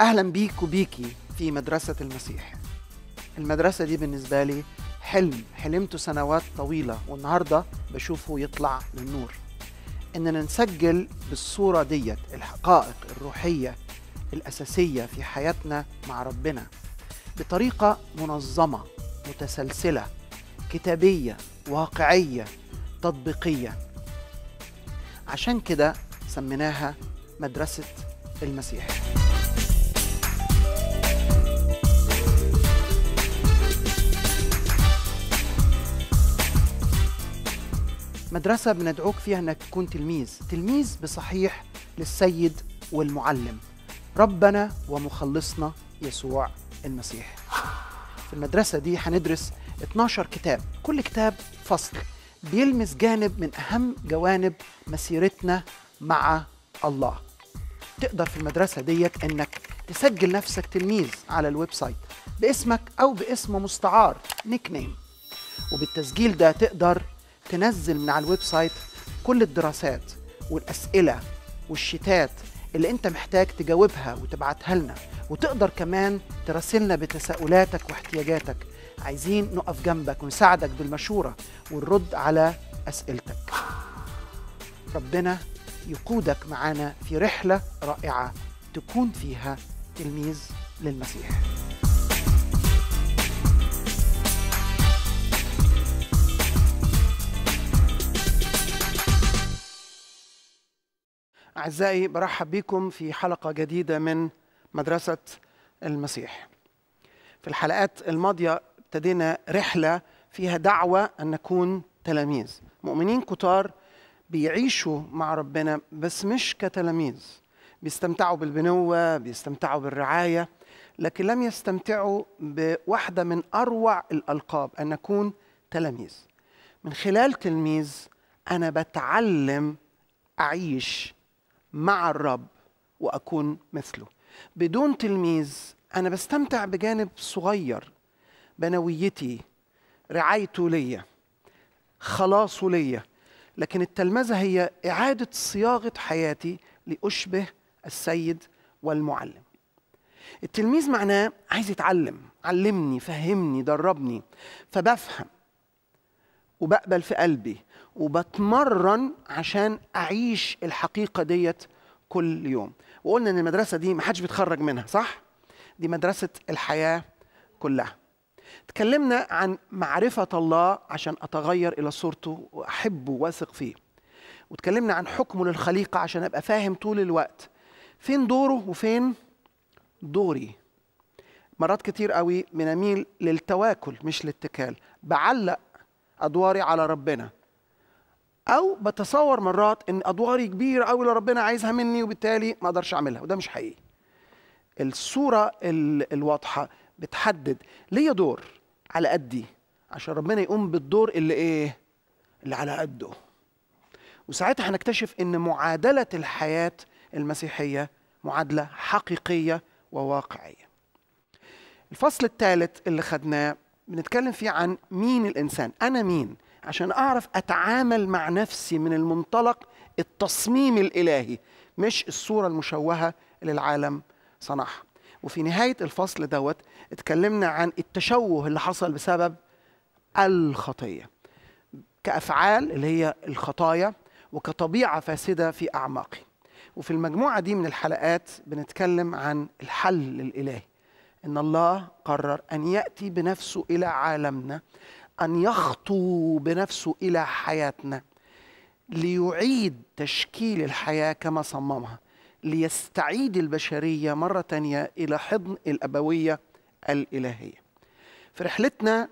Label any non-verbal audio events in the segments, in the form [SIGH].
اهلا بيك وبيكي في مدرسه المسيح المدرسه دي بالنسبه لي حلم حلمته سنوات طويله والنهارده بشوفه يطلع للنور اننا نسجل بالصوره ديت الحقائق الروحيه الاساسيه في حياتنا مع ربنا بطريقه منظمه متسلسله كتابيه واقعيه تطبيقيه عشان كده سميناها مدرسه المسيح مدرسة بندعوك فيها أنك تكون تلميذ تلميذ بصحيح للسيد والمعلم ربنا ومخلصنا يسوع المسيح في المدرسة دي هندرس 12 كتاب كل كتاب فصل بيلمس جانب من أهم جوانب مسيرتنا مع الله تقدر في المدرسة ديت أنك تسجل نفسك تلميذ على الويب سايت باسمك أو باسم مستعار نيك نيم وبالتسجيل ده تقدر تنزل من على الويب سايت كل الدراسات والأسئلة والشتات اللي أنت محتاج تجاوبها وتبعتها لنا وتقدر كمان تراسلنا بتساؤلاتك واحتياجاتك عايزين نقف جنبك ونساعدك بالمشورة ونرد على أسئلتك ربنا يقودك معانا في رحلة رائعة تكون فيها تلميذ للمسيح أعزائي برحب بكم في حلقة جديدة من مدرسة المسيح. في الحلقات الماضية ابتدينا رحلة فيها دعوة أن نكون تلاميذ، مؤمنين كتار بيعيشوا مع ربنا بس مش كتلاميذ. بيستمتعوا بالبنوة، بيستمتعوا بالرعاية، لكن لم يستمتعوا بواحدة من أروع الألقاب أن نكون تلاميذ. من خلال تلميذ أنا بتعلم أعيش مع الرب واكون مثله بدون تلميذ انا بستمتع بجانب صغير بنويتي رعايته ليا خلاصه ليا لكن التلمذه هي اعاده صياغه حياتي لاشبه السيد والمعلم التلميذ معناه عايز يتعلم علمني فهمني دربني فبفهم وبقبل في قلبي وبتمرن عشان اعيش الحقيقه ديت كل يوم وقلنا ان المدرسه دي ما حدش بيتخرج منها صح دي مدرسه الحياه كلها تكلمنا عن معرفه الله عشان اتغير الى صورته واحبه واثق فيه وتكلمنا عن حكمه للخليقه عشان ابقى فاهم طول الوقت فين دوره وفين دوري مرات كتير قوي بنميل للتواكل مش للاتكال بعلق ادواري على ربنا او بتصور مرات ان ادواري كبيره قوي اللي ربنا عايزها مني وبالتالي ما اقدرش اعملها وده مش حقيقي الصوره الواضحه بتحدد ليا دور على قدي عشان ربنا يقوم بالدور اللي ايه اللي على قده وساعتها هنكتشف ان معادله الحياه المسيحيه معادله حقيقيه وواقعيه الفصل الثالث اللي خدناه بنتكلم فيه عن مين الانسان انا مين عشان اعرف اتعامل مع نفسي من المنطلق التصميم الالهي مش الصوره المشوهه اللي العالم صنعها وفي نهايه الفصل دوت اتكلمنا عن التشوه اللي حصل بسبب الخطيه كافعال اللي هي الخطايا وكطبيعه فاسده في اعماقي وفي المجموعه دي من الحلقات بنتكلم عن الحل الالهي ان الله قرر ان ياتي بنفسه الى عالمنا أن يخطو بنفسه إلى حياتنا ليعيد تشكيل الحياة كما صممها ليستعيد البشرية مرة تانية إلى حضن الأبوية الإلهية في رحلتنا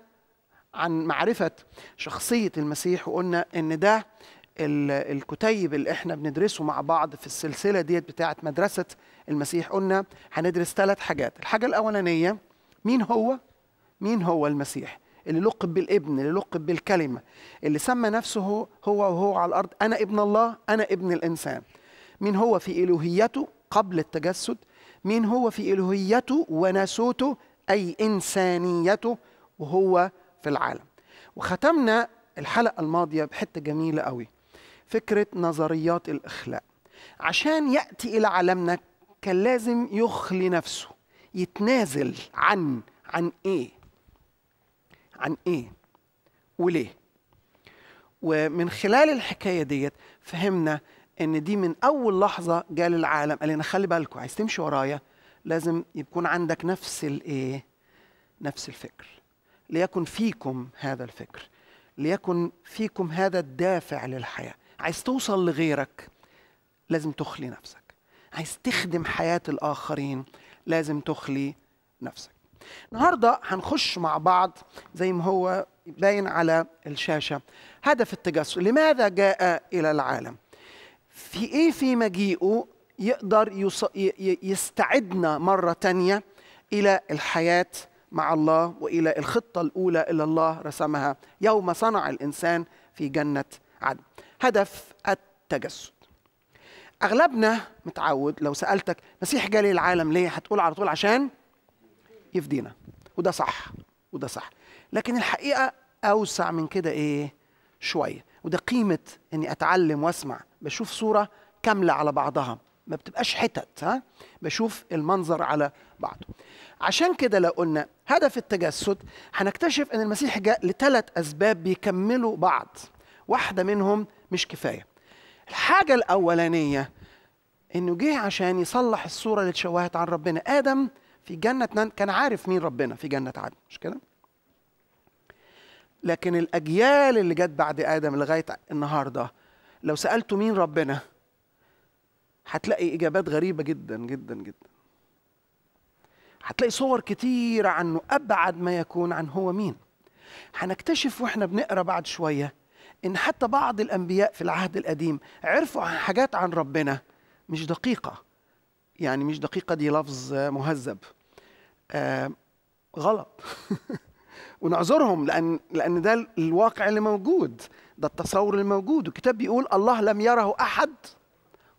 عن معرفة شخصية المسيح وقلنا إن ده الكتيب اللي احنا بندرسه مع بعض في السلسلة ديت بتاعة مدرسة المسيح قلنا هندرس ثلاث حاجات الحاجة الأولانية مين هو مين هو المسيح اللي لقب بالابن اللي لقب بالكلمه اللي سمى نفسه هو وهو على الارض انا ابن الله انا ابن الانسان مين هو في الوهيته قبل التجسد مين هو في الوهيته وناسوته اي انسانيته وهو في العالم وختمنا الحلقه الماضيه بحته جميله قوي فكره نظريات الاخلاء عشان ياتي الى عالمنا كان لازم يخلي نفسه يتنازل عن عن ايه عن ايه وليه ومن خلال الحكايه ديت فهمنا ان دي من اول لحظه جاء للعالم قال لنا خلي بالكم عايز تمشي ورايا لازم يكون عندك نفس الايه نفس الفكر ليكن فيكم هذا الفكر ليكن فيكم هذا الدافع للحياه عايز توصل لغيرك لازم تخلي نفسك عايز تخدم حياه الاخرين لازم تخلي نفسك النهارده هنخش مع بعض زي ما هو باين على الشاشه هدف التجسد لماذا جاء الى العالم في ايه في مجيئه يقدر يص... يستعدنا مره تانية الى الحياه مع الله والى الخطه الاولى اللي الله رسمها يوم صنع الانسان في جنه عدن هدف التجسد اغلبنا متعود لو سالتك مسيح جالي العالم ليه هتقول على طول عشان يفدينا وده صح وده صح لكن الحقيقه اوسع من كده ايه شويه وده قيمه اني اتعلم واسمع بشوف صوره كامله على بعضها ما بتبقاش حتت ها بشوف المنظر على بعضه عشان كده لو قلنا هدف التجسد هنكتشف ان المسيح جاء لثلاث اسباب بيكملوا بعض واحده منهم مش كفايه الحاجه الاولانيه انه جه عشان يصلح الصوره اللي اتشوهت عن ربنا ادم في جنة كان عارف مين ربنا في جنة عدن مش كده؟ لكن الأجيال اللي جت بعد آدم لغاية النهاردة لو سألته مين ربنا هتلاقي إجابات غريبة جدا جدا جدا هتلاقي صور كتير عنه أبعد ما يكون عن هو مين هنكتشف وإحنا بنقرأ بعد شوية إن حتى بعض الأنبياء في العهد القديم عرفوا حاجات عن ربنا مش دقيقة يعني مش دقيقة دي لفظ مهذب آه، غلط [LAUGHS] ونعذرهم لان لان ده الواقع اللي موجود ده التصور اللي موجود والكتاب بيقول الله لم يره احد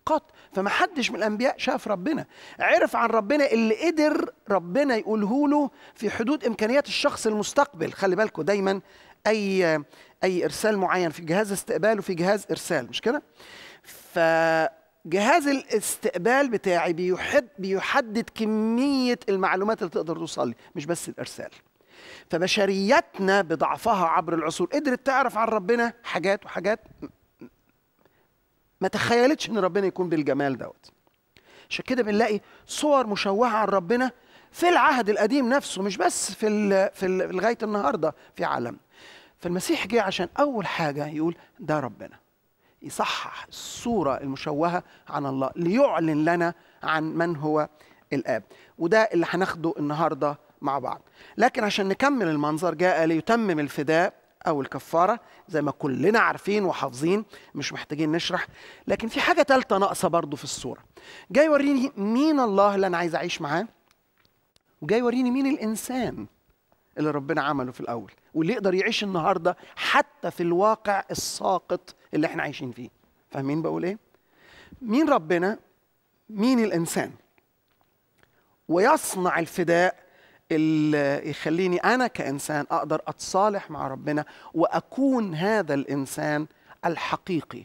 قط فما حدش من الانبياء شاف ربنا عرف عن ربنا اللي قدر ربنا يقوله له في حدود امكانيات الشخص المستقبل خلي بالكم دايما اي اي ارسال معين في جهاز استقبال وفي جهاز ارسال مش كده ف جهاز الاستقبال بتاعي بيحد بيحدد كميه المعلومات اللي تقدر توصل لي مش بس الارسال فبشريتنا بضعفها عبر العصور قدرت تعرف عن ربنا حاجات وحاجات ما تخيلتش ان ربنا يكون بالجمال دوت عشان كده بنلاقي صور مشوهه عن ربنا في العهد القديم نفسه مش بس في ال في لغايه النهارده في عالمنا فالمسيح جه عشان اول حاجه يقول ده ربنا يصحح الصورة المشوهة عن الله ليعلن لنا عن من هو الآب وده اللي هناخده النهاردة مع بعض لكن عشان نكمل المنظر جاء ليتمم الفداء أو الكفارة زي ما كلنا عارفين وحافظين مش محتاجين نشرح لكن في حاجة تالتة ناقصة برضو في الصورة جاي يوريني مين الله اللي أنا عايز أعيش معاه وجاي يوريني مين الإنسان اللي ربنا عمله في الأول واللي يقدر يعيش النهاردة حتى في الواقع الساقط اللي احنا عايشين فيه فاهمين بقول ايه مين ربنا مين الانسان ويصنع الفداء اللي يخليني انا كانسان اقدر اتصالح مع ربنا واكون هذا الانسان الحقيقي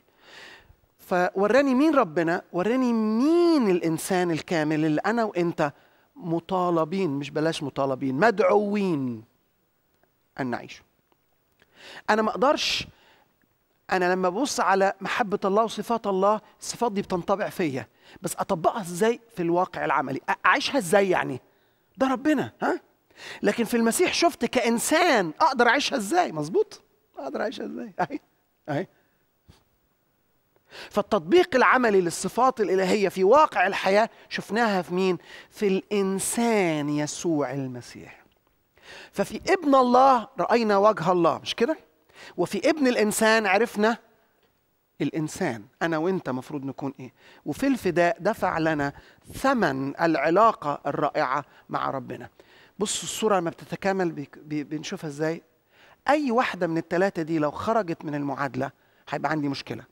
فوراني مين ربنا وراني مين الانسان الكامل اللي انا وانت مطالبين مش بلاش مطالبين مدعوين ان نعيشه انا ما اقدرش انا لما ببص على محبه الله وصفات الله الصفات دي بتنطبع فيا بس اطبقها ازاي في الواقع العملي اعيشها ازاي يعني ده ربنا ها لكن في المسيح شفت كانسان اقدر اعيشها ازاي مظبوط اقدر اعيشها ازاي اهي اهي فالتطبيق العملي للصفات الالهيه في واقع الحياه شفناها في مين في الانسان يسوع المسيح ففي ابن الله راينا وجه الله مش كده وفي ابن الانسان عرفنا الانسان انا وانت مفروض نكون ايه وفي الفداء دفع لنا ثمن العلاقه الرائعه مع ربنا بصوا الصوره لما بتتكامل بنشوفها ازاي اي واحده من الثلاثه دي لو خرجت من المعادله هيبقى عندي مشكله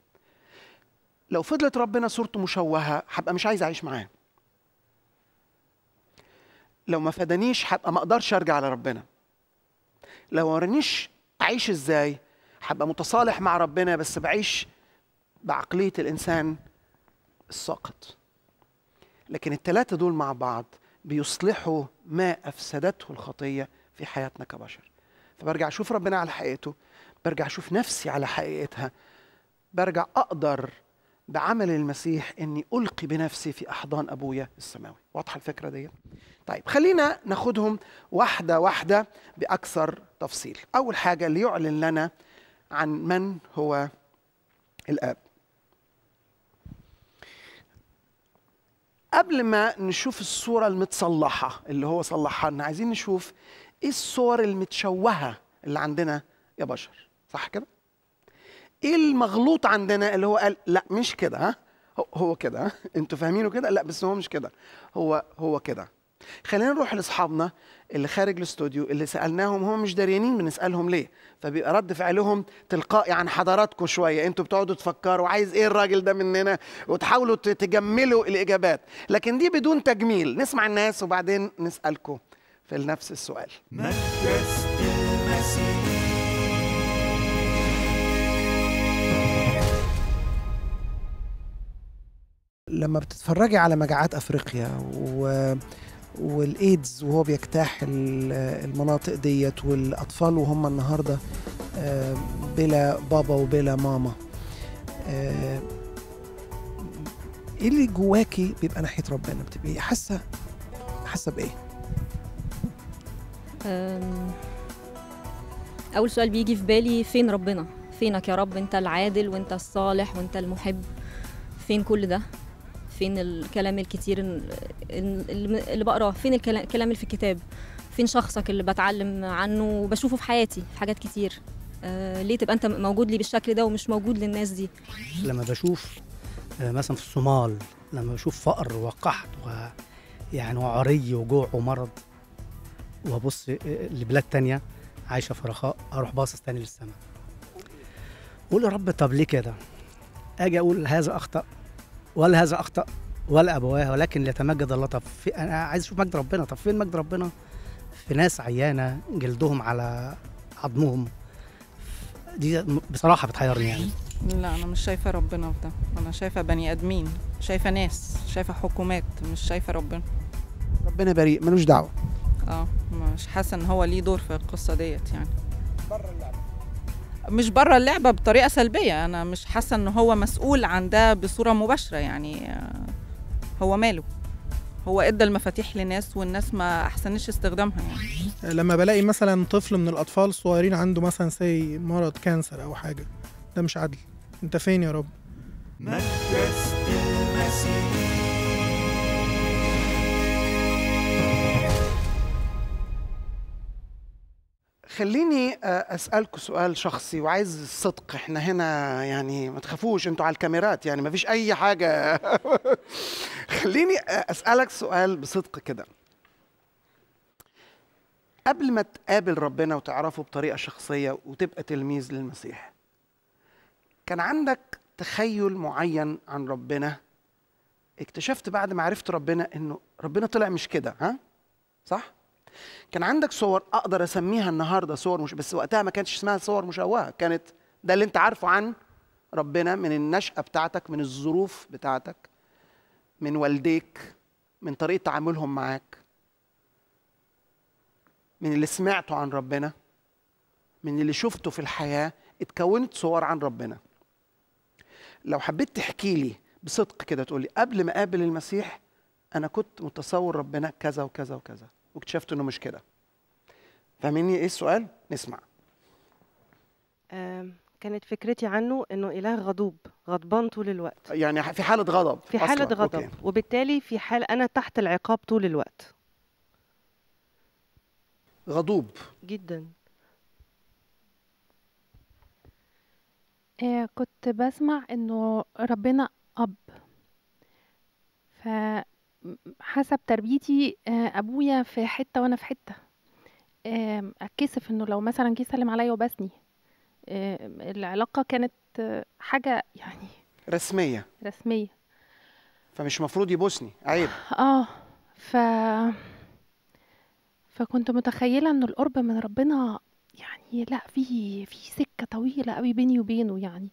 لو فضلت ربنا صورته مشوهه هبقى مش عايز اعيش معاه لو ما فادنيش هبقى ما اقدرش ارجع لربنا لو ما ورانيش اعيش ازاي هبقى متصالح مع ربنا بس بعيش بعقليه الانسان الساقط لكن الثلاثه دول مع بعض بيصلحوا ما افسدته الخطيه في حياتنا كبشر فبرجع اشوف ربنا على حقيقته برجع اشوف نفسي على حقيقتها برجع اقدر بعمل المسيح اني القي بنفسي في احضان ابويا السماوي واضحه الفكره دي طيب خلينا ناخدهم واحده واحده باكثر تفصيل اول حاجه ليعلن لنا عن من هو الاب قبل ما نشوف الصوره المتصلحه اللي هو صلحها لنا عايزين نشوف ايه الصور المتشوهه اللي عندنا يا بشر صح كده ايه المغلوط عندنا اللي هو قال لا مش كده ها هو كده ها انتوا فاهمينه كده لا بس هو مش كده هو هو كده خلينا نروح لاصحابنا اللي خارج الاستوديو اللي سالناهم هم مش داريانين بنسالهم ليه فبيبقى رد فعلهم تلقائي عن حضراتكم شويه انتوا بتقعدوا تفكروا عايز ايه الراجل ده مننا وتحاولوا تجملوا الاجابات لكن دي بدون تجميل نسمع الناس وبعدين نسالكم في نفس السؤال مجلس المسيح لما بتتفرجي على مجاعات افريقيا و والايدز وهو بيجتاح المناطق ديت والاطفال وهم النهارده آه، بلا بابا وبلا ماما آه، ايه اللي جواكي بيبقى ناحيه ربنا بتبقي حاسه حاسه بايه اول سؤال بيجي في بالي فين ربنا فينك يا رب انت العادل وانت الصالح وانت المحب فين كل ده فين الكلام الكتير اللي بقراه فين الكلام اللي في الكتاب فين شخصك اللي بتعلم عنه وبشوفه في حياتي في حاجات كتير آه ليه تبقى انت موجود لي بالشكل ده ومش موجود للناس دي لما بشوف آه، مثلا في الصومال لما بشوف فقر وقحط ويعني وعري وجوع ومرض وابص آه، آه، لبلاد تانية عايشه في رخاء اروح باصص تاني للسماء اقول يا رب طب ليه كده اجي اقول هذا اخطا ولا هذا اخطا ولا ابواه ولكن ليتمجد الله طب في انا عايز اشوف مجد ربنا طب فين مجد ربنا في ناس عيانه جلدهم على عظمهم دي بصراحه بتحيرني يعني لا انا مش شايفه ربنا في ده انا شايفه بني ادمين شايفه ناس شايفه حكومات مش شايفه ربنا ربنا بريء ملوش دعوه اه مش حاسه ان هو ليه دور في القصه ديت يعني بره اللعبه مش بره اللعبه بطريقه سلبيه انا مش حاسه ان هو مسؤول عن ده بصوره مباشره يعني آه، هو ماله هو ادى المفاتيح لناس والناس ما احسنش استخدامها يعني لما بلاقي مثلا طفل من الاطفال الصغيرين عنده مثلا سي مرض كانسر او حاجه ده مش عدل انت فين يا رب مدرسه المسيح خليني آه، اسالكم سؤال شخصي وعايز الصدق احنا هنا يعني ما تخافوش انتوا على الكاميرات يعني ما فيش اي حاجه [LAUGHS] خليني آه، اسالك سؤال بصدق كده قبل ما تقابل ربنا وتعرفه بطريقه شخصيه وتبقى تلميذ للمسيح كان عندك تخيل معين عن ربنا اكتشفت بعد ما عرفت ربنا انه ربنا طلع مش كده ها صح كان عندك صور اقدر اسميها النهارده صور مش بس وقتها ما كانتش اسمها صور مشوهه كانت ده اللي انت عارفه عن ربنا من النشأة بتاعتك من الظروف بتاعتك من والديك من طريقة تعاملهم معاك من اللي سمعته عن ربنا من اللي شفته في الحياة اتكونت صور عن ربنا لو حبيت تحكي لي بصدق كده تقول لي قبل ما اقابل المسيح انا كنت متصور ربنا كذا وكذا وكذا واكتشفت انه مش كده فاهميني ايه السؤال نسمع كانت فكرتي عنه انه اله غضوب غضبان طول الوقت يعني في حاله غضب في حاله أصلاً. غضب أوكي. وبالتالي في حال انا تحت العقاب طول الوقت غضوب جدا إيه كنت بسمع انه ربنا اب ف حسب تربيتي آه، ابويا في حته وانا في حته اتكسف انه لو مثلا جه سلم عليا وبسني العلاقه كانت حاجه يعني رسميه رسميه فمش مفروض يبوسني عيب اه ف فكنت متخيله ان القرب من ربنا يعني لا في في سكه طويله قوي بيني وبينه يعني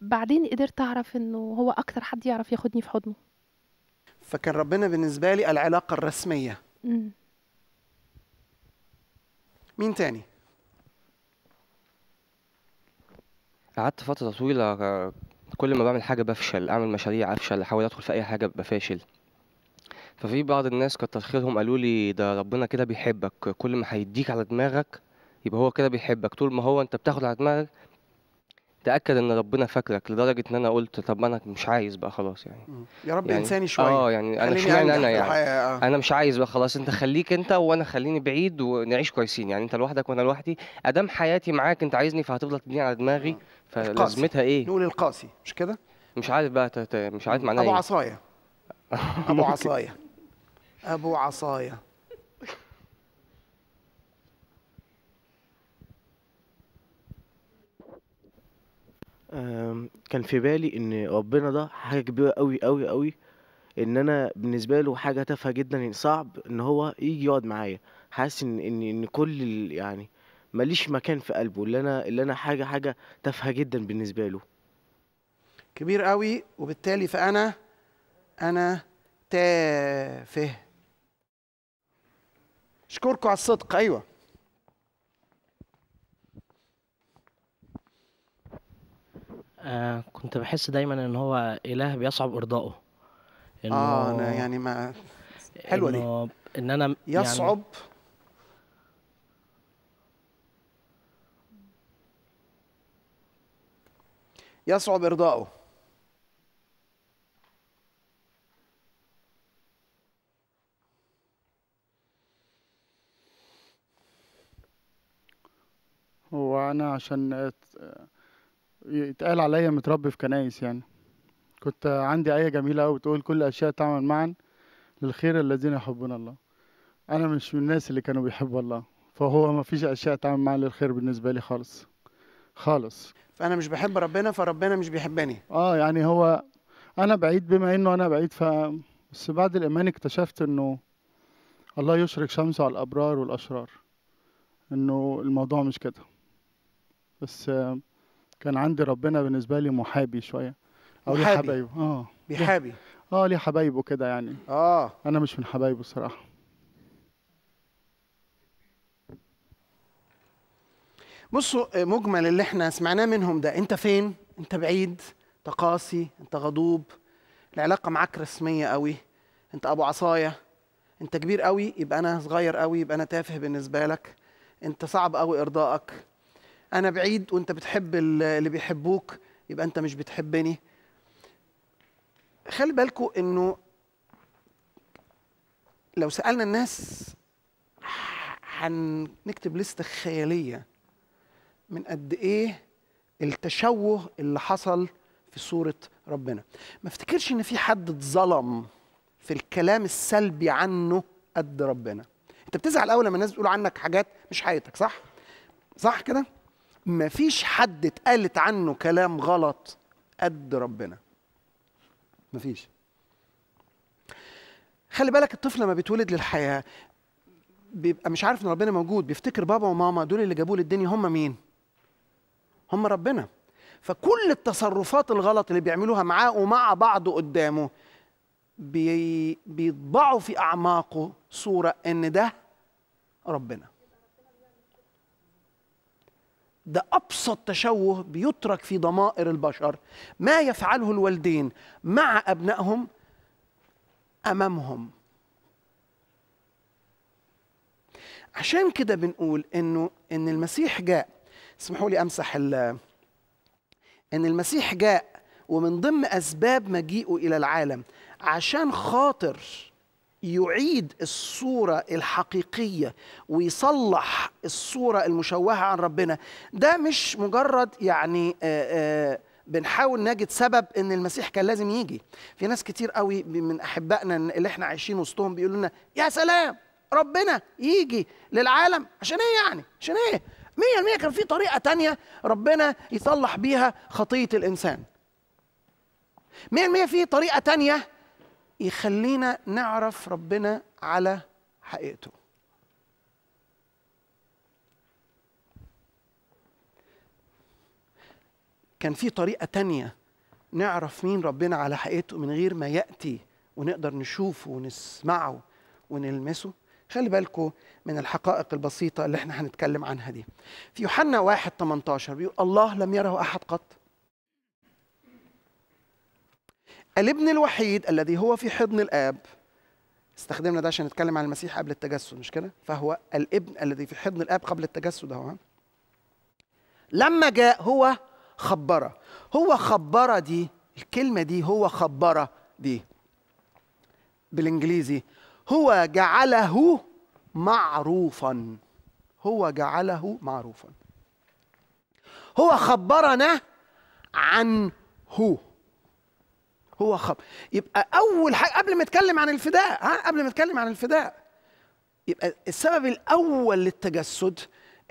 بعدين قدرت اعرف انه هو اكتر حد يعرف ياخدني في حضنه فكان ربنا بالنسبه لي العلاقه الرسميه مين تاني قعدت فتره طويله كل ما بعمل حاجه بفشل اعمل مشاريع افشل احاول ادخل في اي حاجه ببقى فاشل ففي بعض الناس كتر خيرهم قالوا لي ده ربنا كده بيحبك كل ما هيديك على دماغك يبقى هو كده بيحبك طول ما هو انت بتاخد على دماغك تاكد ان ربنا فاكرك لدرجه ان انا قلت طب انا مش عايز بقى خلاص يعني يا رب يعني انساني شويه اه يعني انا يعني انا يعني آه. انا مش عايز بقى خلاص انت خليك انت وانا خليني بعيد ونعيش كويسين يعني انت لوحدك وانا لوحدي ادام حياتي معاك انت عايزني فهتفضل تبني على دماغي فلازمتها ايه نقول القاسي مش كده مش عارف بقى مش عارف معناه ابو إيه. [LAUGHS] عصايه ابو عصايه ابو عصايه كان في بالي ان ربنا ده حاجه كبيره قوي قوي قوي ان انا بالنسبه له حاجه تافهه جدا يعني صعب ان هو يجي يقعد معايا حاسس ان ان ان كل ال- يعني ماليش مكان في قلبه اللي انا اللي انا حاجه حاجه تافهه جدا بالنسبه له كبير قوي وبالتالي فانا انا تافه اشكركم على الصدق ايوه آه كنت بحس دايما ان هو اله بيصعب ارضائه إنه اه انا يعني ما حلوه دي ان انا يعني يصعب يعني يصعب ارضائه هو انا عشان يتقال عليا متربي في كنايس يعني كنت عندي آية جميلة أوي بتقول كل أشياء تعمل معا للخير الذين يحبون الله أنا مش من الناس اللي كانوا بيحبوا الله فهو ما فيش أشياء تعمل معا للخير بالنسبة لي خالص خالص فأنا مش بحب ربنا فربنا مش بيحبني آه يعني هو أنا بعيد بما إنه أنا بعيد ف بس بعد الإيمان اكتشفت إنه الله يشرق شمسه على الأبرار والأشرار إنه الموضوع مش كده بس كان عندي ربنا بالنسبه لي محابي شويه او محابي. ليه حبايبه اه بيحابي اه ليه حبايبه كده يعني اه انا مش من حبايبه الصراحه بصوا مجمل اللي احنا سمعناه منهم ده انت فين انت بعيد انت قاسي انت غضوب العلاقه معاك رسميه قوي انت ابو عصايه انت كبير قوي يبقى انا صغير قوي يبقى انا تافه بالنسبه لك انت صعب قوي ارضائك انا بعيد وانت بتحب اللي بيحبوك يبقى انت مش بتحبني خلي بالكم انه لو سالنا الناس هنكتب لستة خيالية من قد إيه التشوه اللي حصل في صورة ربنا ما افتكرش إن في حد اتظلم في الكلام السلبي عنه قد ربنا أنت بتزعل أول لما الناس بتقول عنك حاجات مش حقيقتك صح؟ صح كده؟ ما فيش حد اتقالت عنه كلام غلط قد ربنا ما فيش خلي بالك الطفل لما بيتولد للحياه بيبقى مش عارف ان ربنا موجود بيفتكر بابا وماما دول اللي جابوه للدنيا هم مين هم ربنا فكل التصرفات الغلط اللي بيعملوها معاه ومع بعض قدامه بيطبعوا في اعماقه صوره ان ده ربنا ده أبسط تشوه بيترك في ضمائر البشر ما يفعله الوالدين مع أبنائهم أمامهم عشان كده بنقول إنه إن المسيح جاء اسمحوا لي أمسح ال إن المسيح جاء ومن ضمن أسباب مجيئه إلى العالم عشان خاطر يعيد الصورة الحقيقية ويصلح الصورة المشوهة عن ربنا ده مش مجرد يعني آه، آه، بنحاول نجد سبب ان المسيح كان لازم يجي في ناس كتير قوي من احبائنا اللي احنا عايشين وسطهم بيقولوا لنا يا سلام ربنا يجي للعالم عشان ايه يعني عشان ايه 100% كان في طريقه تانية ربنا يصلح بيها خطيه الانسان 100% في طريقه تانية يخلينا نعرف ربنا على حقيقته كان في طريقة تانية نعرف مين ربنا على حقيقته من غير ما يأتي ونقدر نشوفه ونسمعه ونلمسه خلي بالكم من الحقائق البسيطة اللي احنا هنتكلم عنها دي في يوحنا واحد 18 بيقول الله لم يره أحد قط الابن الوحيد الذي هو في حضن الاب استخدمنا ده عشان نتكلم عن المسيح قبل التجسد مش كده فهو الابن الذي في حضن الاب قبل التجسد اهو لما جاء هو خبره هو خبره دي الكلمه دي هو خبره دي بالانجليزي هو جعله معروفا هو جعله معروفا هو خبرنا عنه هو خبر يبقى أول حاجة قبل ما اتكلم عن الفداء ها قبل ما اتكلم عن الفداء يبقى السبب الأول للتجسد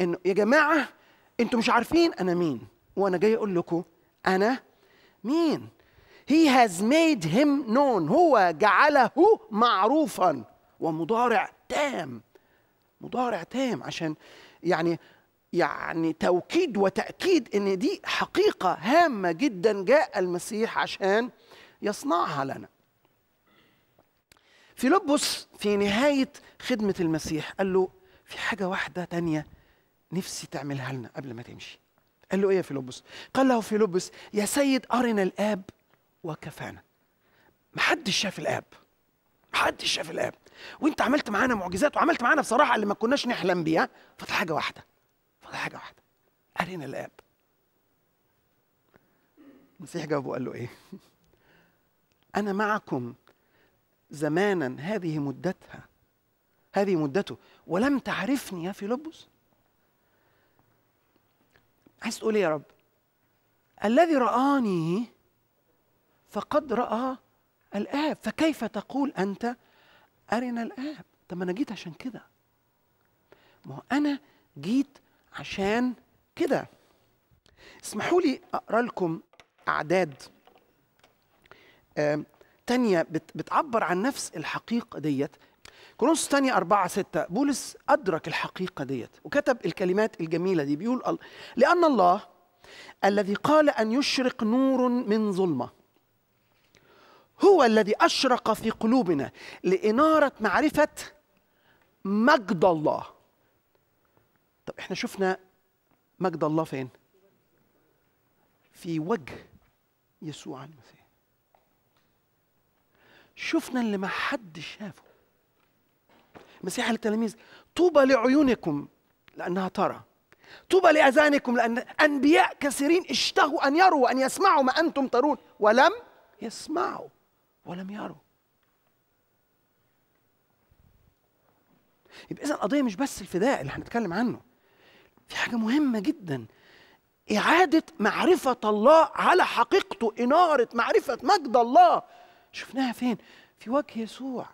إنه يا جماعة أنتوا مش عارفين أنا مين وأنا جاي أقول لكم أنا مين He has made him known هو جعله معروفا ومضارع تام مضارع تام عشان يعني يعني توكيد وتأكيد ان دي حقيقة هامة جدا جاء المسيح عشان يصنعها لنا فيلبس في نهاية خدمة المسيح قال له في حاجة واحدة تانية نفسي تعملها لنا قبل ما تمشي قال له ايه يا فيلبس قال له فيلبس يا سيد أرنا الآب وكفانا محدش شاف الآب محدش شاف الآب وانت عملت معانا معجزات وعملت معانا بصراحة اللي ما كناش نحلم بيها فضل حاجة واحدة فضل حاجة واحدة أرنا الآب المسيح جابه قال له ايه أنا معكم زمانا هذه مدتها هذه مدته ولم تعرفني يا فيلبس عايز تقول ايه يا رب الذي رآني فقد رأى الآب فكيف تقول أنت أرنا الآب طب ما أنا جيت عشان كده ما هو أنا جيت عشان كده اسمحوا لي أقرأ لكم أعداد تانية بتعبر عن نفس الحقيقة ديت كورنثوس تانية أربعة ستة بولس أدرك الحقيقة ديت وكتب الكلمات الجميلة دي بيقول لأن الله الذي قال أن يشرق نور من ظلمة هو الذي أشرق في قلوبنا لإنارة معرفة مجد الله طب احنا شفنا مجد الله فين في وجه يسوع المسيح شفنا اللي ما حد شافه مسيح التلاميذ طوبى لعيونكم لانها ترى طوبى لاذانكم لان انبياء كثيرين اشتهوا ان يروا وان يسمعوا ما انتم ترون ولم يسمعوا ولم يروا يبقى اذا القضيه مش بس الفداء اللي هنتكلم عنه في حاجه مهمه جدا إعادة معرفة الله على حقيقته إنارة معرفة مجد الله شفناها فين في وجه يسوع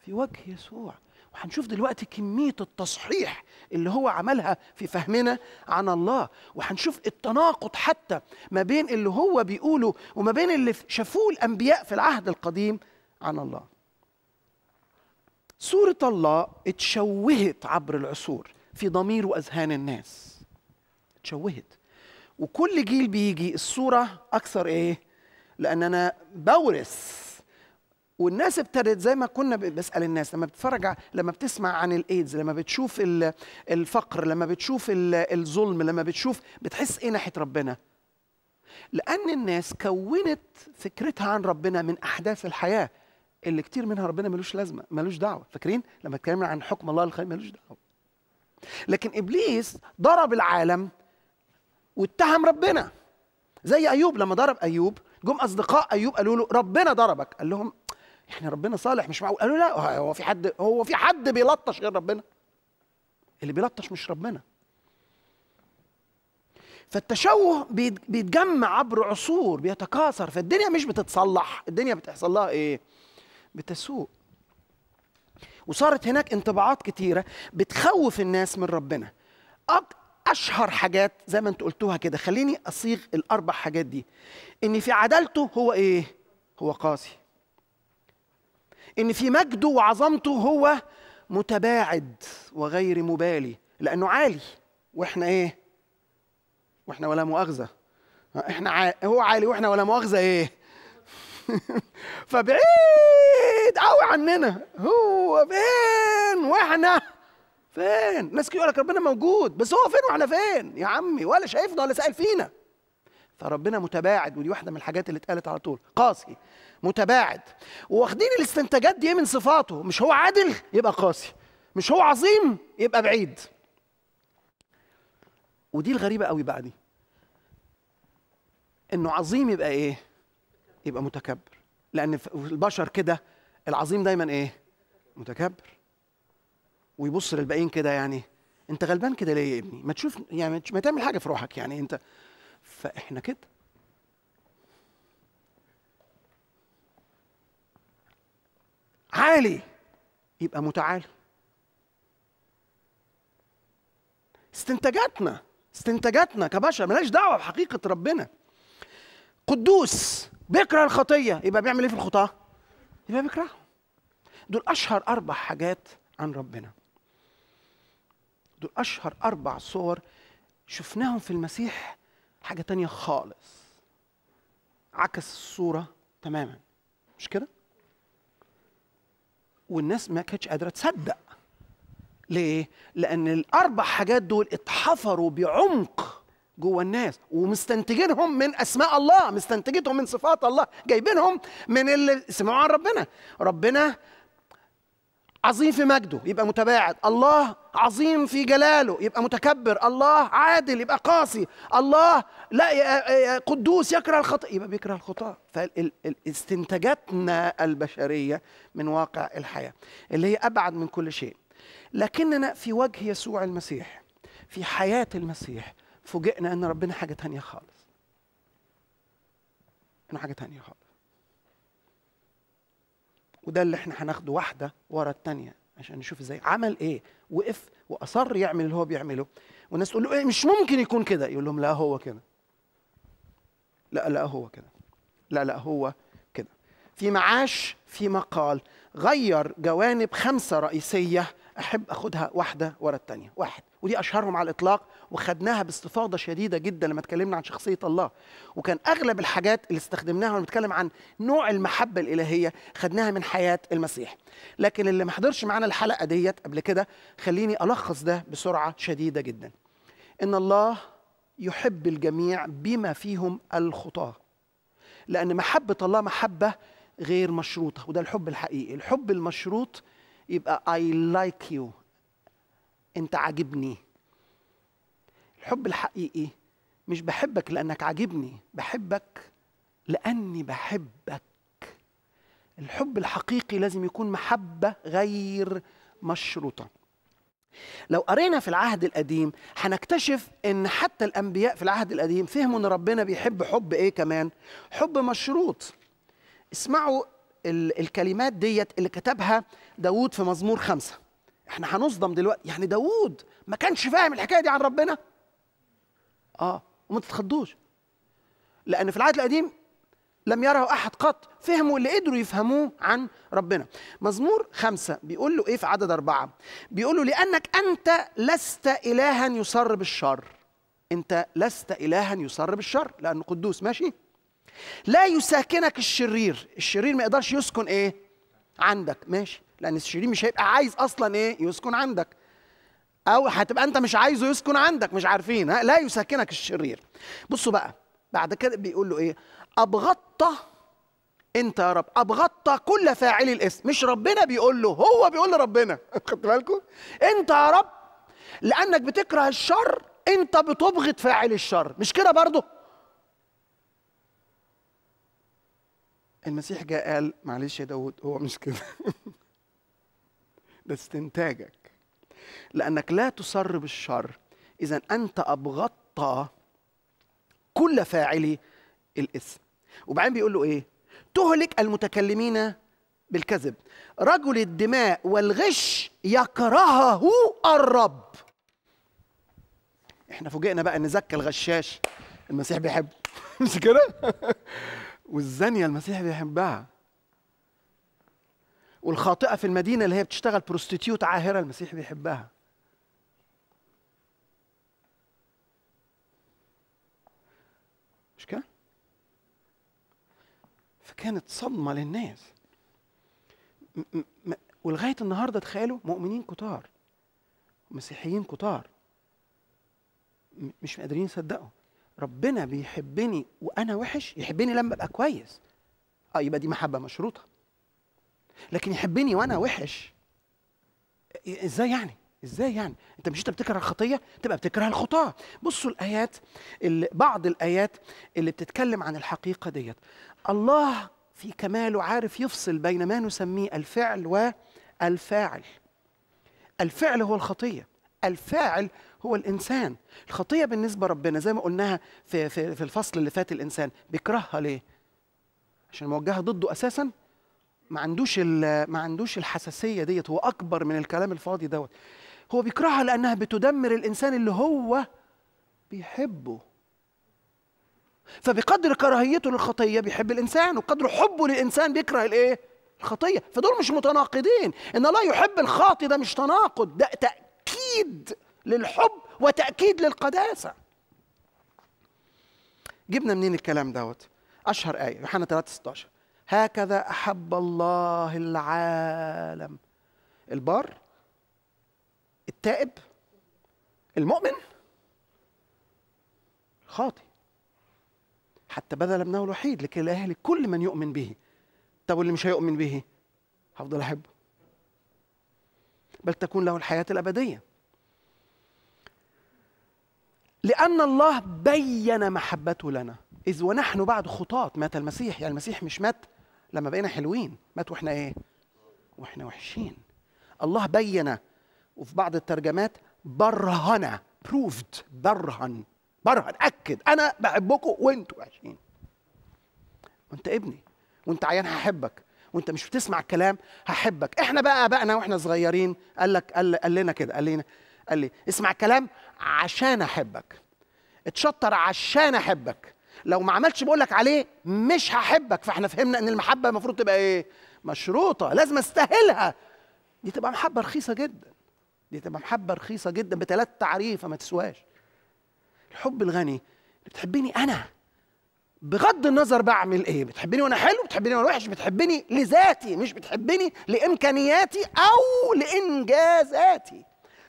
في وجه يسوع وهنشوف دلوقتي كمية التصحيح اللي هو عملها في فهمنا عن الله وهنشوف التناقض حتى ما بين اللي هو بيقوله وما بين اللي شافوه الأنبياء في العهد القديم عن الله سورة الله اتشوهت عبر العصور في ضمير وأذهان الناس اتشوهت وكل جيل بيجي الصورة أكثر إيه؟ لأن أنا بورث والناس ابتدت زي ما كنا بسال الناس لما بتتفرج لما بتسمع عن الايدز لما بتشوف الفقر لما بتشوف الظلم لما بتشوف بتحس ايه ناحيه ربنا لان الناس كونت فكرتها عن ربنا من احداث الحياه اللي كتير منها ربنا ملوش لازمه ملوش دعوه فاكرين لما اتكلمنا عن حكم الله الخير ملوش دعوه لكن ابليس ضرب العالم واتهم ربنا زي ايوب لما ضرب ايوب جم اصدقاء ايوب قالوا له ربنا ضربك قال لهم يعني ربنا صالح مش معقول قالوا لا هو في حد هو في حد بيلطش غير ربنا اللي بيلطش مش ربنا فالتشوه بيتجمع عبر عصور بيتكاثر فالدنيا مش بتتصلح الدنيا بتحصل لها ايه بتسوء وصارت هناك انطباعات كتيره بتخوف الناس من ربنا اشهر حاجات زي ما انت قلتوها كده خليني اصيغ الاربع حاجات دي ان في عدالته هو ايه هو قاسي ان في مجده وعظمته هو متباعد وغير مبالي لانه عالي واحنا ايه واحنا ولا مؤاخذه احنا ع... هو عالي واحنا ولا مؤاخذه ايه [LAUGHS] فبعيد قوي عننا هو فين واحنا فين ناس كتير يقول لك ربنا موجود بس هو فين واحنا فين يا عمي ولا شايفنا ولا سائل فينا فربنا متباعد ودي واحده من الحاجات اللي اتقالت على طول قاسي متباعد واخدين الاستنتاجات دي من صفاته مش هو عادل يبقى قاسي مش هو عظيم يبقى بعيد ودي الغريبه قوي بقى دي انه عظيم يبقى ايه يبقى متكبر لان البشر كده العظيم دايما ايه متكبر ويبص للباقيين كده يعني انت غلبان كده ليه يا ابني ما تشوف يعني ما تعمل حاجه في روحك يعني انت فاحنا كده عالي يبقى متعالي استنتاجاتنا استنتاجاتنا كبشر ملاش دعوه بحقيقه ربنا قدوس بيكره الخطيه يبقى بيعمل ايه في الخطاه يبقى بيكره دول اشهر اربع حاجات عن ربنا دول اشهر اربع صور شفناهم في المسيح حاجه تانية خالص عكس الصوره تماما مش كده والناس ما كانتش قادره تصدق ليه لان الاربع حاجات دول اتحفروا بعمق جوه الناس ومستنتجينهم من اسماء الله مستنتجتهم من صفات الله جايبينهم من اللي سمعوا عن ربنا ربنا عظيم في مجده يبقى متباعد الله عظيم في جلاله يبقى متكبر الله عادل يبقى قاسي الله لا آه، آه، آه، قدوس يكره الخطأ يبقى بيكره الخطأ فاستنتاجاتنا البشرية من واقع الحياة اللي هي أبعد من كل شيء لكننا في وجه يسوع المسيح في حياة المسيح فوجئنا أن ربنا حاجة تانية خالص إنه حاجة تانية خالص وده اللي احنا هناخده واحده ورا الثانيه عشان نشوف ازاي عمل ايه وقف واصر يعمل اللي هو بيعمله والناس تقول له ايه مش ممكن يكون كده يقول لهم لا هو كده لا لا هو كده لا لا هو كده في معاش في مقال غير جوانب خمسه رئيسيه احب اخدها واحده ورا الثانيه واحد ودي اشهرهم على الاطلاق وخدناها باستفاضه شديده جدا لما اتكلمنا عن شخصيه الله وكان اغلب الحاجات اللي استخدمناها لما بنتكلم عن نوع المحبه الالهيه خدناها من حياه المسيح لكن اللي ما حضرش معانا الحلقه ديت قبل كده خليني الخص ده بسرعه شديده جدا ان الله يحب الجميع بما فيهم الخطاه لان محبه الله محبه غير مشروطه وده الحب الحقيقي الحب المشروط يبقى I like you أنت عاجبني الحب الحقيقي مش بحبك لأنك عاجبني بحبك لأني بحبك الحب الحقيقي لازم يكون محبة غير مشروطة لو قرينا في العهد القديم هنكتشف ان حتى الانبياء في العهد القديم فهموا ان ربنا بيحب حب ايه كمان حب مشروط اسمعوا الكلمات ديت اللي كتبها داوود في مزمور خمسة احنا هنصدم دلوقتي يعني داوود ما كانش فاهم الحكايه دي عن ربنا اه وما تتخضوش لان في العهد القديم لم يره احد قط فهموا اللي قدروا يفهموه عن ربنا مزمور خمسة بيقول له ايه في عدد أربعة بيقول له لأنك أنت لست إلها يصر بالشر أنت لست إلها يصر بالشر لأنه قدوس ماشي لا يساكنك الشرير الشرير ما يقدرش يسكن ايه عندك ماشي لان الشرير مش هيبقى عايز اصلا ايه يسكن عندك او هتبقى انت مش عايزه يسكن عندك مش عارفين ها لا يساكنك الشرير بصوا بقى بعد كده بيقول له ايه ابغضت انت يا رب ابغضت كل فاعل الاسم مش ربنا بيقول له هو بيقول لربنا [LAUGHS] خدت بالكم انت يا رب لانك بتكره الشر انت بتبغض فاعل الشر مش كده برضه المسيح جاء قال معلش يا داود هو مش كده [LAUGHS] ده استنتاجك لأنك لا تسر بالشر إذا أنت أبغضت كل فاعلي الاسم وبعدين بيقول له إيه تهلك المتكلمين بالكذب رجل الدماء والغش يكرهه الرب احنا فوجئنا بقى ان زكى الغشاش المسيح بيحبه [LAUGHS] مش كده [LAUGHS] والزانية المسيح بيحبها والخاطئة في المدينة اللي هي بتشتغل بروستيتيوت عاهرة المسيح بيحبها مش كده؟ فكانت صدمة للناس م- م- ولغاية النهاردة تخيلوا مؤمنين كتار مسيحيين كتار مش قادرين يصدقوا ربنا بيحبني وانا وحش يحبني لما ابقى كويس اه يبقى دي محبه مشروطه لكن يحبني وانا وحش ازاي يعني ازاي يعني انت مش انت بتكره الخطيه تبقى بتكره الخطاه بصوا الايات اللي بعض الايات اللي بتتكلم عن الحقيقه ديت الله في كماله عارف يفصل بين ما نسميه الفعل والفاعل الفعل هو الخطيه الفاعل هو الانسان الخطيه بالنسبه ربنا زي ما قلناها في, في, في الفصل اللي فات الانسان بيكرهها ليه عشان موجهه ضده اساسا ما عندوش ما عندوش الحساسيه ديت هو اكبر من الكلام الفاضي دوت هو بيكرهها لانها بتدمر الانسان اللي هو بيحبه فبقدر كراهيته للخطيه بيحب الانسان وقدر حبه للانسان بيكره الايه الخطيه فدول مش متناقضين ان الله يحب الخاطئ ده مش تناقض ده تاكيد تاكيد للحب وتاكيد للقداسه جبنا منين الكلام دوت اشهر ايه يوحنا 3 16 هكذا احب الله العالم البار التائب المؤمن خاطي حتى بذل ابنه الوحيد لكي لا كل من يؤمن به طب واللي مش هيؤمن به هفضل احبه بل تكون له الحياة الأبدية لأن الله بين محبته لنا إذ ونحن بعد خطاط مات المسيح يعني المسيح مش مات لما بقينا حلوين مات وإحنا إيه وإحنا وحشين الله بين وفي بعض الترجمات برهن بروفد برهن برهن أكد أنا بحبكم وأنتوا وحشين وأنت ابني وأنت عيان هحبك وانت مش بتسمع الكلام هحبك احنا بقى ابائنا واحنا صغيرين قال لك قال, قال لنا كده قال لنا قال لي اسمع الكلام عشان احبك اتشطر عشان احبك لو ما عملتش بقول لك عليه مش هحبك فاحنا فهمنا ان المحبه المفروض تبقى ايه مشروطه لازم استاهلها دي تبقى محبه رخيصه جدا دي تبقى محبه رخيصه جدا بثلاث تعريفه ما تسواش الحب الغني بتحبني انا بغض النظر بعمل ايه بتحبني وانا حلو بتحبني وانا وحش بتحبني لذاتي مش بتحبني لامكانياتي او لانجازاتي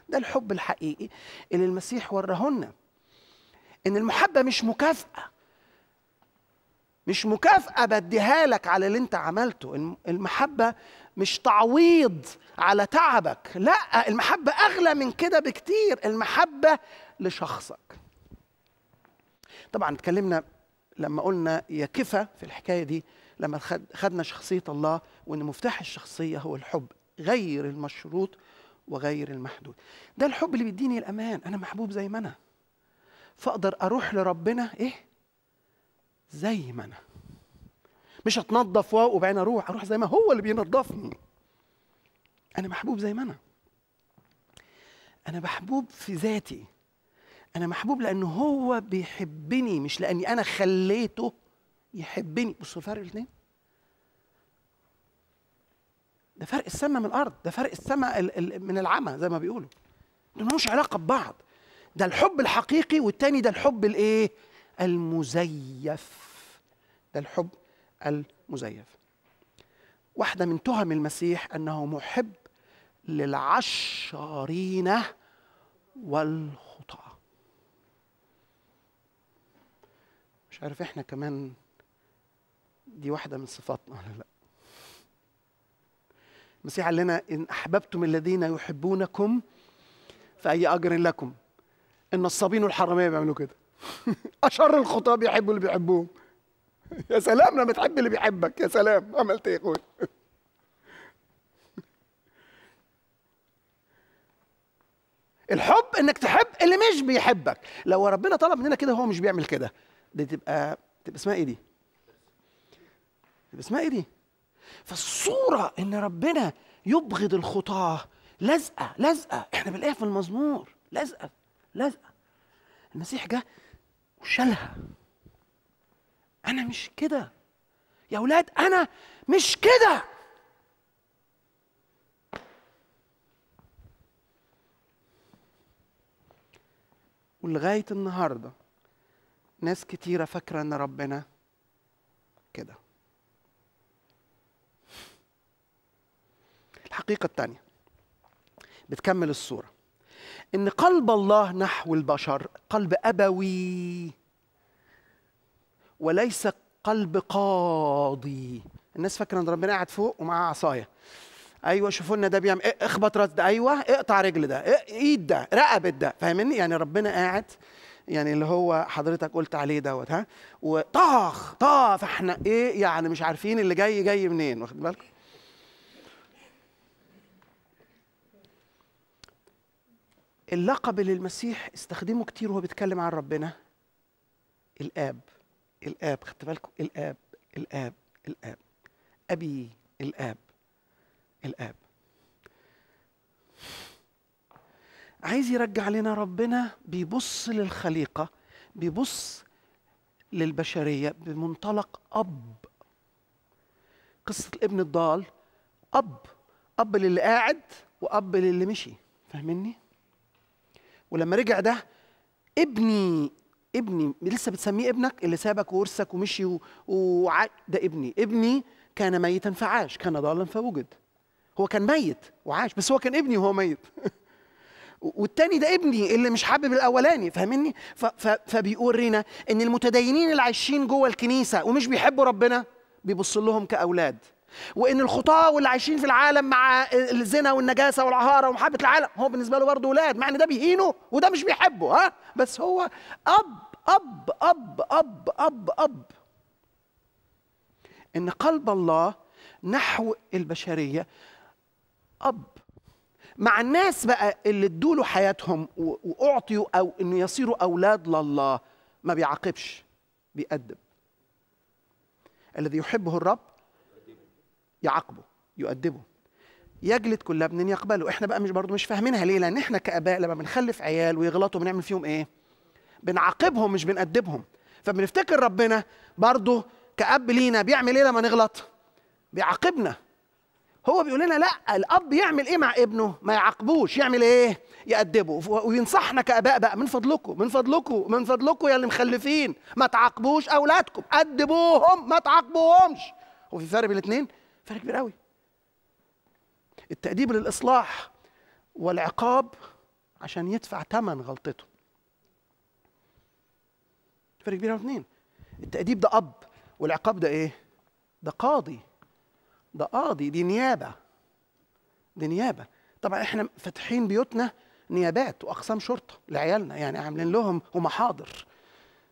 ده الحب الحقيقي اللي المسيح وراهن ان المحبه مش مكافاه مش مكافاه بديها لك على اللي انت عملته المحبه مش تعويض على تعبك لا المحبه اغلى من كده بكتير المحبه لشخصك طبعا اتكلمنا لما قلنا يا كفى في الحكايه دي لما خدنا شخصيه الله وان مفتاح الشخصيه هو الحب غير المشروط وغير المحدود ده الحب اللي بيديني الامان انا محبوب زي ما انا فاقدر اروح لربنا ايه زي ما انا مش هتنضف وبعدين اروح اروح زي ما هو اللي بينضفني انا محبوب زي ما انا انا محبوب في ذاتي انا محبوب لانه هو بيحبني مش لاني انا خليته يحبني بصوا فرق الاثنين ده فرق السماء من الارض ده فرق السماء من العمى زي ما بيقولوا ده ملوش علاقه ببعض ده الحب الحقيقي والتاني ده الحب الايه المزيف ده الحب المزيف واحده من تهم المسيح انه محب للعشرين والخطاه مش عارف احنا كمان دي واحدة من صفاتنا ولا لا المسيح قال لنا إن أحببتم الذين يحبونكم فأي أجر لكم النصابين والحرامية بيعملوا كده [LAUGHS] أشر الخطاة بيحبوا اللي بيحبوهم [LAUGHS] يا سلام لما تحب اللي بيحبك يا سلام عملت ايه يا [LAUGHS] الحب انك تحب اللي مش بيحبك لو ربنا طلب مننا كده هو مش بيعمل كده دي تبقى تبقى اسمها ايه دي؟ تبقى اسمها ايه دي؟ فالصوره ان ربنا يبغض الخطاه لازقه لازقه احنا بنلاقيها في المزمور لازقه لازقه المسيح جه وشالها انا مش كده يا اولاد انا مش كده ولغايه النهارده ناس كتيرة فاكرة إن ربنا كده الحقيقة الثانية بتكمل الصورة إن قلب الله نحو البشر قلب أبوي وليس قلب قاضي الناس فاكرة إن ربنا قاعد فوق ومعاه عصاية ايوه شوفوا لنا ده بيعمل إيه، اخبط راس ده ايوه اقطع رجل ده ايد ده رقبه ده فاهمني يعني ربنا قاعد يعني اللي هو حضرتك قلت عليه دوت ها وطخ طه احنا ايه يعني مش عارفين اللي جاي جاي منين واخد بالك اللقب اللي المسيح استخدمه كتير وهو بيتكلم عن ربنا الاب الاب خدت بالكم الاب الاب الاب ابي الاب الاب عايز يرجع لنا ربنا بيبص للخليقه بيبص للبشريه بمنطلق اب قصه الابن الضال اب اب للي قاعد واب للي مشي فاهمني ولما رجع ده ابني ابني لسه بتسميه ابنك اللي سابك وورثك ومشي و... وع... ده ابني ابني كان ميتا فعاش كان ضالا فوجد هو كان ميت وعاش بس هو كان ابني وهو ميت [LAUGHS] والتاني ده ابني اللي مش حابب الاولاني فاهمني فبيورينا ان المتدينين اللي عايشين جوه الكنيسه ومش بيحبوا ربنا بيبص لهم كاولاد وان الخطاه واللي عايشين في العالم مع الزنا والنجاسه والعهاره ومحبه العالم هو بالنسبه له برضه اولاد مع ان ده بيهينه وده مش بيحبه ها بس هو اب اب اب اب اب اب ان قلب الله نحو البشريه اب مع الناس بقى اللي ادوا له حياتهم واعطيوا او انه يصيروا اولاد لله ما بيعاقبش بيأدب الذي يحبه الرب يعاقبه يؤدبه يجلد كل ابن يقبله احنا بقى مش برضه مش فاهمينها ليه لان احنا كاباء لما بنخلف عيال ويغلطوا بنعمل فيهم ايه بنعاقبهم مش بنأدبهم فبنفتكر ربنا برضه كأب لينا بيعمل ايه لما نغلط بيعاقبنا هو بيقول لنا لا الاب يعمل ايه مع ابنه ما يعاقبوش يعمل ايه يأدبه وينصحنا كاباء بقى من فضلكم من فضلكم من فضلكم يا اللي مخلفين ما تعاقبوش اولادكم ادبوهم ما تعاقبوهمش هو في فرق بين الاثنين فرق كبير قوي التأديب للإصلاح والعقاب عشان يدفع ثمن غلطته فرق كبير قوي الاثنين التأديب ده أب والعقاب ده إيه؟ ده قاضي ده قاضي دي نيابه دي نيابه طبعا احنا فاتحين بيوتنا نيابات واقسام شرطه لعيالنا يعني عاملين لهم ومحاضر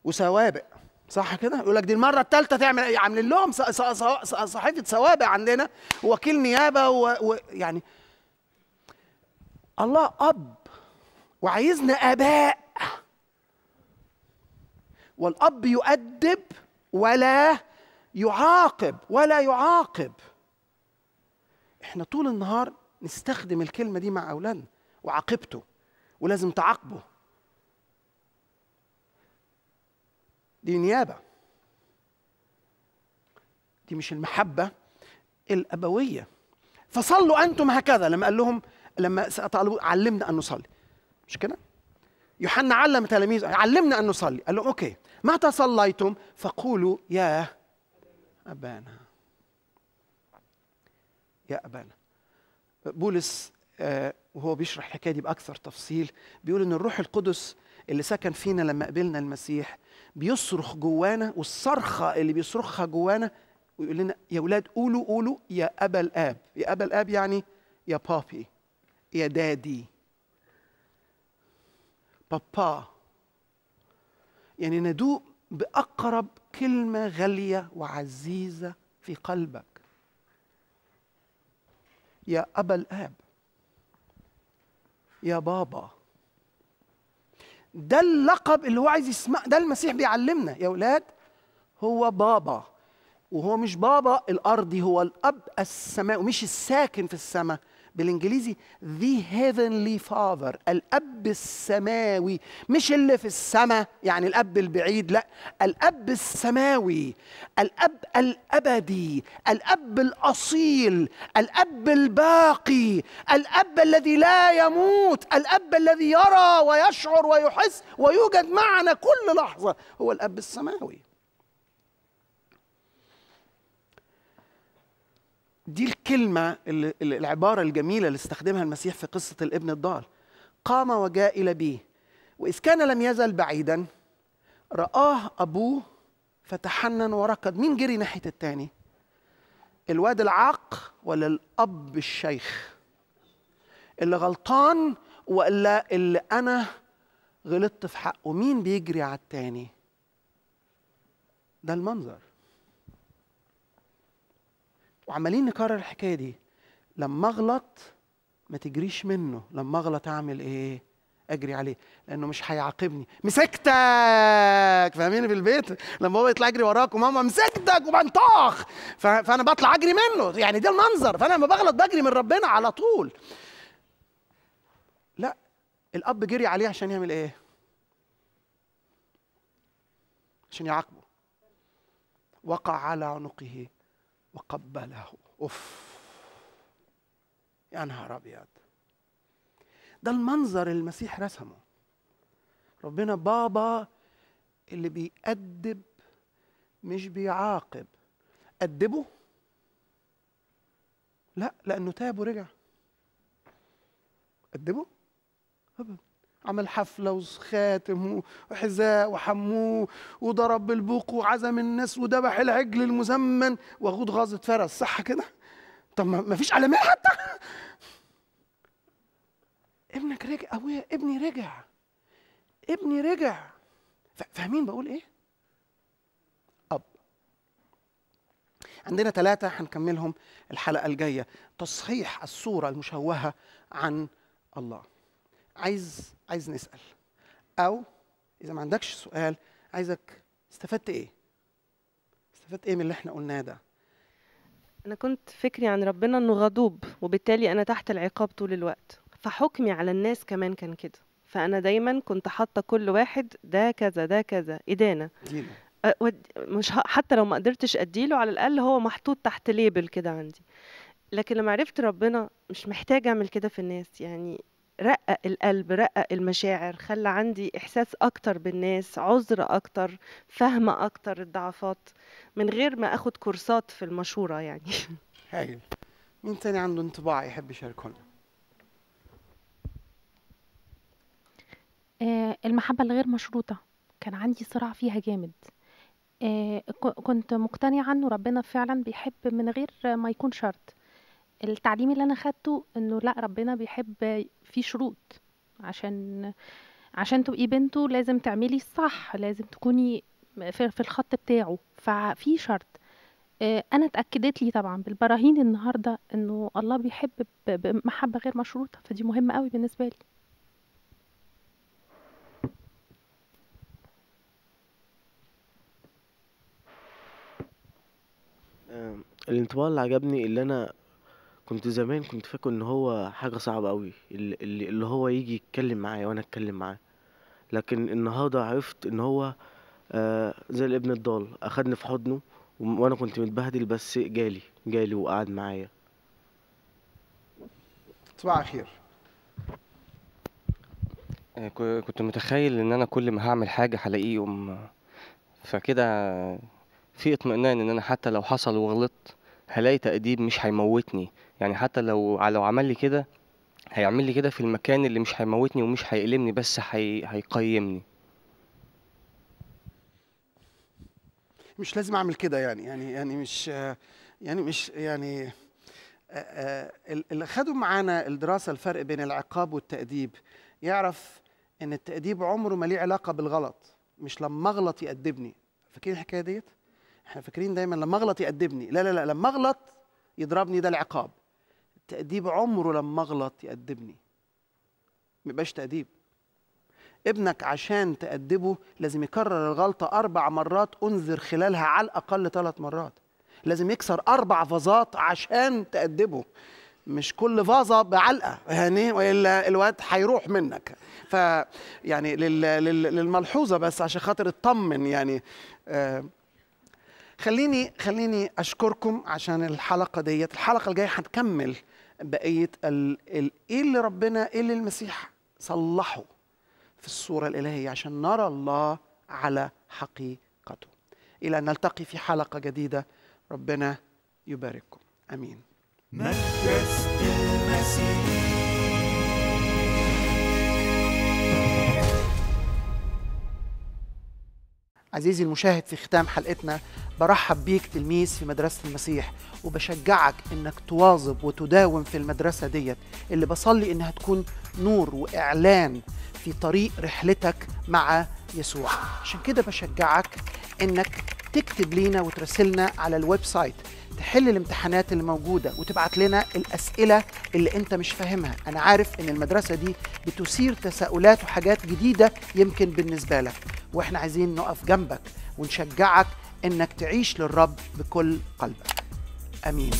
وسوابق صح كده يقول لك دي المره الثالثه تعمل إيه؟ عاملين لهم صحيفه سوابق عندنا ووكيل نيابه ويعني الله اب وعايزنا اباء والاب يؤدب ولا يعاقب ولا يعاقب احنا طول النهار نستخدم الكلمه دي مع اولادنا وعاقبته ولازم تعاقبه دي نيابه دي مش المحبه الابويه فصلوا انتم هكذا لما قال لهم لما علمنا ان نصلي مش كده يوحنا علم تلاميذه علمنا ان نصلي قال لهم اوكي متى صليتم فقولوا يا ابانا يا أبانا بولس آه، وهو بيشرح الحكايه دي باكثر تفصيل بيقول ان الروح القدس اللي سكن فينا لما قبلنا المسيح بيصرخ جوانا والصرخه اللي بيصرخها جوانا ويقول لنا يا اولاد قولوا قولوا يا ابا الاب يا ابا الاب يعني يا بابي يا دادي بابا يعني ندوق باقرب كلمه غاليه وعزيزه في قلبك يا أبا الآب يا بابا ده اللقب اللي هو عايز يسمع ده المسيح بيعلمنا يا ولاد هو بابا وهو مش بابا الأرضي هو الأب السماء ومش الساكن في السماء بالانجليزي the heavenly father الاب السماوي مش اللي في السماء يعني الاب البعيد لا الاب السماوي الاب الابدي الاب الاصيل الاب الباقي الاب الذي لا يموت الاب الذي يرى ويشعر ويحس ويوجد معنا كل لحظه هو الاب السماوي دي الكلمة العبارة الجميلة اللي استخدمها المسيح في قصة الابن الضال قام وجاء إلى بيه وإذ كان لم يزل بعيدا رآه أبوه فتحنن وركض مين جري ناحية التاني الواد العاق ولا الأب الشيخ اللي غلطان ولا اللي أنا غلطت في حقه مين بيجري على التاني ده المنظر وعمالين نكرر الحكايه دي لما اغلط ما تجريش منه لما اغلط اعمل ايه اجري عليه لانه مش هيعاقبني مسكتك فاهميني في البيت لما هو يطلع يجري وراك وماما مسكتك وبنطخ فانا بطلع اجري منه يعني ده المنظر فانا لما بغلط بجري من ربنا على طول لا الاب جري عليه عشان يعمل ايه عشان يعاقبه وقع على عنقه وقبله اوف يا نهار ابيض ده المنظر اللي المسيح رسمه ربنا بابا اللي بيأدب مش بيعاقب أدبه لا لأنه تاب ورجع أدبه أبدا عمل حفله وخاتم وحذاء وحموه وضرب بالبوق وعزم الناس وذبح العجل المزمن وغود غازة فرس صح كده؟ طب ما فيش علامات حتى ابنك رجع ابويا ابني رجع ابني رجع فاهمين بقول ايه؟ اب عندنا ثلاثة هنكملهم الحلقة الجاية تصحيح الصورة المشوهة عن الله عايز عايز نسال او اذا ما عندكش سؤال عايزك استفدت ايه استفدت ايه من اللي احنا قلناه ده انا كنت فكري عن ربنا انه غضوب وبالتالي انا تحت العقاب طول الوقت فحكمي على الناس كمان كان كده فانا دايما كنت حاطه كل واحد ده كذا ده كذا ادانه دينا. مش حتى لو ما قدرتش اديله على الاقل هو محطوط تحت ليبل كده عندي لكن لما عرفت ربنا مش محتاجه اعمل كده في الناس يعني رقق القلب رقق المشاعر خلى عندي إحساس أكتر بالناس عذر أكتر فهم أكتر الضعفات من غير ما أخد كورسات في المشورة يعني [LAUGHS] هايل مين تاني عنده انطباع يحب يشاركونا آه، المحبة الغير مشروطة كان عندي صراع فيها جامد آه، كنت مقتنعة انه ربنا فعلا بيحب من غير ما يكون شرط التعليم اللي انا خدته انه لا ربنا بيحب في شروط عشان عشان تبقي بنته لازم تعملي الصح لازم تكوني في, في الخط بتاعه ففي شرط آه، انا اتاكدت لي طبعا بالبراهين النهارده انه الله بيحب بمحبه غير مشروطه فدي مهمه قوي بالنسبه لي الانطباع اللي عجبني اللي انا كنت زمان كنت فاكر ان هو حاجه صعبه قوي اللي, اللي هو يجي يتكلم معايا وانا اتكلم معاه لكن النهارده عرفت ان هو آه زي الابن الضال اخدني في حضنه وانا كنت متبهدل بس جالي جالي وقعد معايا صباح الخير آه، كنت متخيل ان انا كل ما هعمل حاجه هلاقيه يقوم فكده في اطمئنان ان انا حتى لو حصل وغلطت هلاقي تأديب مش هيموتني يعني حتى لو لو عمل لي كده هيعمل لي كده في المكان اللي مش هيموتني ومش هيألمني بس هي... هيقيمني مش لازم اعمل كده يعني يعني يعني مش يعني مش يعني اللي خدوا معانا الدراسه الفرق بين العقاب والتاديب يعرف ان التاديب عمره ما ليه علاقه بالغلط مش لما اغلط يأدبني فاكرين الحكايه ديت احنا فاكرين دايما لما اغلط يأدبني لا لا لا لما اغلط يضربني ده العقاب التأديب عمره لما اغلط يأدبني ما يبقاش تأديب ابنك عشان تأدبه لازم يكرر الغلطة أربع مرات أنذر خلالها على الأقل ثلاث مرات لازم يكسر أربع فازات عشان تأدبه مش كل فازة بعلقة يعني وإلا الواد هيروح منك ف يعني لل... لل... للملحوظة بس عشان خاطر اطمن يعني آه خليني خليني اشكركم عشان الحلقه ديت الحلقه الجايه هنكمل بقيه ال... ال... ايه اللي ربنا ايه اللي المسيح صلحه في الصوره الالهيه عشان نرى الله على حقيقته الى ان نلتقي في حلقه جديده ربنا يبارككم امين مجلس المسيح عزيزي المشاهد في ختام حلقتنا برحب بيك تلميذ في مدرسة المسيح وبشجعك انك تواظب وتداوم في المدرسة ديت اللي بصلي انها تكون نور واعلان في طريق رحلتك مع يسوع عشان كده بشجعك انك تكتب لينا وترسلنا على الويب سايت تحل الامتحانات اللي موجوده وتبعت لنا الاسئله اللي انت مش فاهمها انا عارف ان المدرسه دي بتثير تساؤلات وحاجات جديده يمكن بالنسبه لك واحنا عايزين نقف جنبك ونشجعك انك تعيش للرب بكل قلبك امين